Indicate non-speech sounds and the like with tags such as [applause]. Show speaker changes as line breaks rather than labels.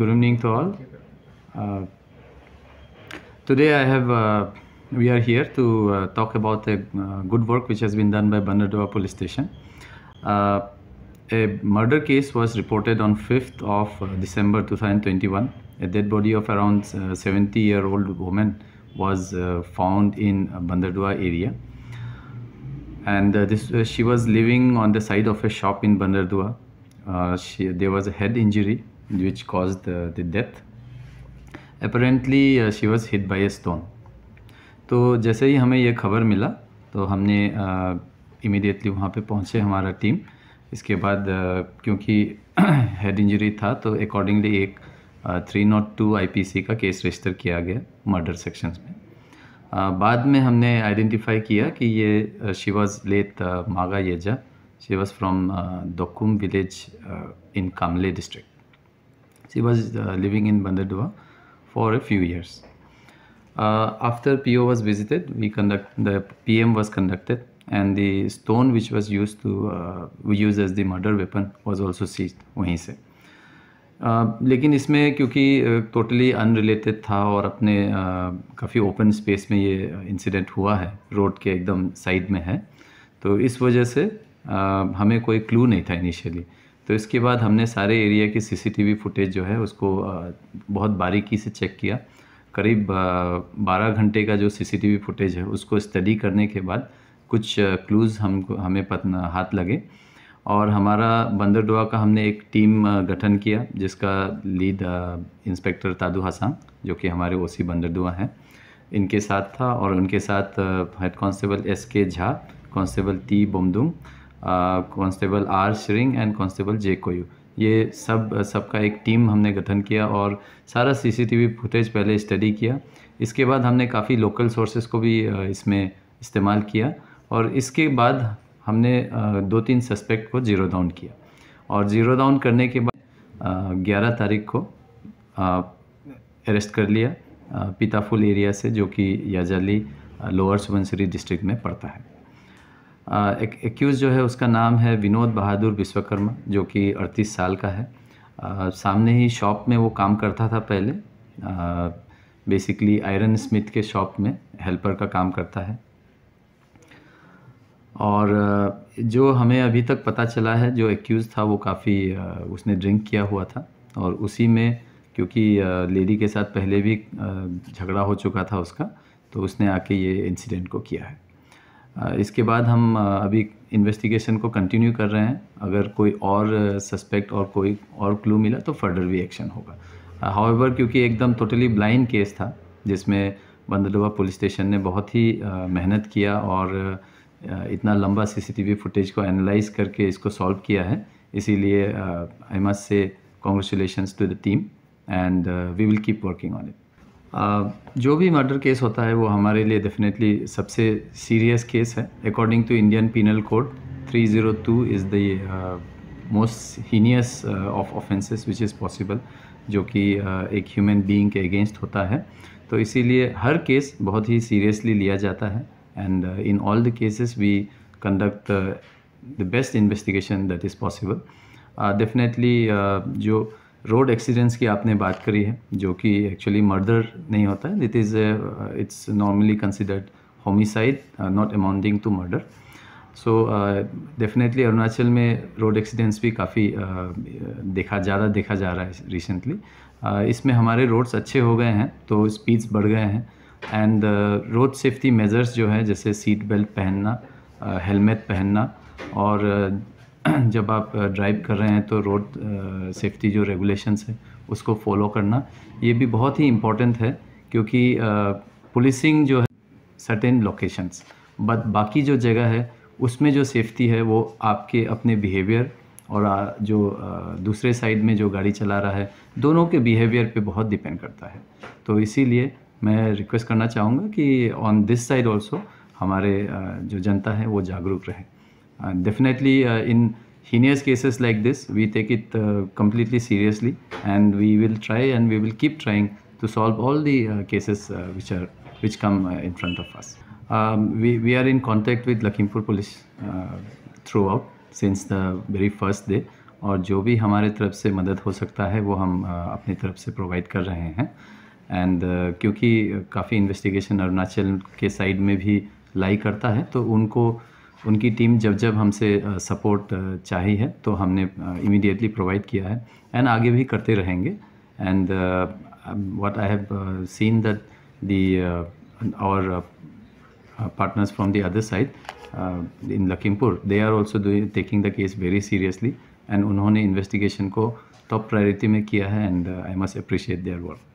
Good evening to all. Uh, today I have, uh, we are here to uh, talk about a uh, good work which has been done by Bandardwa Police Station. Uh, a murder case was reported on 5th of uh, December 2021. A dead body of around 70 year old woman was found in Bandardwa area. And this, she was living on the side of a shop in Bandardwa. Uh, she, there was a head injury which caused the death uh, she was hit by a stone तो जैसे ही हमें यह खबर मिला तो हमने immediately uh, वहाँ पे पहुँचे हमारा टीम इसके बाद uh, क्योंकि हेड [clears throat] इंजरी था तो अकॉर्डिंगली एक थ्री नॉट टू आई का केस रजिस्टर किया गया मर्डर सेक्शंस में uh, बाद में हमने आइडेंटिफाई किया कि ये she was late Maga Yeja she was from Dokum village in Kamle district She was uh, living in Bandardua for a few years. Uh, after PO was visited, we conduct the PM was conducted, and the stone which was used to uh, we used as the murder weapon was also seized wahi se uh, लेकिन इसमें क्योंकि totally uh, unrelated totally था और अपने uh, काफ़ी open space में ये incident हुआ है रोड के एकदम साइड में है तो इस वजह से uh, हमें कोई क्लू नहीं था इनिशियली uh, तो इसके बाद हमने सारे एरिया की सीसीटीवी फुटेज जो है उसको बहुत बारीकी से चेक किया करीब बारह घंटे का जो सीसीटीवी फुटेज है उसको स्टडी करने के बाद कुछ क्लूज़ हम हमें पतना हाथ लगे और हमारा बंदरडोआ का हमने एक टीम गठन किया जिसका लीड इंस्पेक्टर तादू हसांग जो कि हमारे ओसी बंदरडोआ हैं इनके साथ था और उनके साथ head constable S K Jha constable T Bamdung constable R Shring and constable J Koyu ये सब सबका एक टीम हमने गठन किया और सारा सीसीटीवी फुटेज पहले स्टडी किया इसके बाद हमने काफ़ी लोकल सोर्सेज को भी इसमें इस्तेमाल किया और इसके बाद हमने दो तीन सस्पेक्ट को ज़ीरो डाउन किया और ज़ीरो डाउन करने के बाद ग्यारह तारीख को अरेस्ट कर लिया पिताफुल एरिया से जो कि याजाली लोअर सुबनसिरी डिस्ट्रिक्ट में पड़ता है एक्यूज़ जो है उसका नाम है विनोद बहादुर विश्वकर्मा जो कि अड़तीस साल का है आ, सामने ही शॉप में वो काम करता था पहले आ, बेसिकली आयरन स्मिथ के शॉप में हेल्पर का काम करता है और जो हमें अभी तक पता चला है जो एक्यूज़ था वो काफ़ी उसने ड्रिंक किया हुआ था और उसी में क्योंकि लेडी के साथ पहले भी झगड़ा हो चुका था उसका तो उसने आके ये इंसिडेंट को किया है इसके बाद हम अभी इन्वेस्टिगेशन को कंटिन्यू कर रहे हैं अगर कोई और सस्पेक्ट और कोई और क्लू मिला तो फर्दर भी एक्शन होगा हाउएवर क्योंकि एकदम टोटली ब्लाइंड केस था जिसमें बंदलुआ पुलिस स्टेशन ने बहुत ही मेहनत किया और इतना लंबा सीसीटीवी फुटेज को एनालाइज करके इसको सॉल्व किया है इसीलिए I must say congratulation to the team and we will keep working on it जो भी मर्डर केस होता है वो हमारे लिए डेफिनेटली सबसे सीरियस केस है according to Indian penal code 302 is the most heinous of offences which is possible जो कि uh, एक ह्यूमन बीइंग के अगेंस्ट होता है तो इसीलिए हर केस बहुत ही सीरियसली लिया जाता है and in all the cases we conduct the best investigation that is possible definitely जो रोड एक्सीडेंट्स की आपने बात करी है जो कि एक्चुअली मर्डर नहीं होता है it is it's normally considered homicide not amounting to murder so definitely Arunachal में रोड एक्सीडेंट्स भी काफ़ी uh, देखा ज़्यादा देखा जा रहा है रिसेंटली uh, इसमें हमारे रोड्स अच्छे हो गए हैं तो स्पीड्स बढ़ गए हैं एंड रोड सेफ्टी मेजर्स जो है जैसे सीट बेल्ट पहनना हेलमेट uh, पहनना और uh, [clears throat] जब आप ड्राइव कर रहे हैं तो रोड सेफ्टी जो रेगुलेशंस है उसको फॉलो करना ये भी बहुत ही इम्पोर्टेंट है क्योंकि पुलिसिंग जो है सर्टेन लोकेशंस बट बाकी जो जगह है उसमें जो सेफ्टी है वो आपके अपने बिहेवियर और जो दूसरे साइड में जो गाड़ी चला रहा है दोनों के बिहेवियर पे बहुत डिपेंड करता है तो इसीलिए मैं रिक्वेस्ट करना चाहूँगा कि ऑन दिस साइड ऑल्सो हमारे जो जनता है वो जागरूक रहे And definitely uh, in heinous cases like this, we take it uh, completely seriously and we will try and we will keep trying to solve all the uh, cases uh, which are which come uh, in front of us. Um, we, we are in contact with lakhimpur police uh, throughout since the very first day और जो भी हमारे तरफ से मदद हो सकता है वो हम अपनी तरफ से प्रोवाइड कर रहे हैं एंड क्योंकि काफ़ी इन्वेस्टिगेशन अरुणाचल के साइड में भी लाई करता है तो उनको उनकी टीम जब जब हमसे सपोर्ट चाहिए है तो हमने इमीडिएटली प्रोवाइड किया है एंड आगे भी करते रहेंगे and what I have seen that the our partners from the other side in Lakhimpur they are also taking the case very seriously and उन्होंने इन्वेस्टिगेशन को टॉप प्रायोरिटी में किया है and I must appreciate their work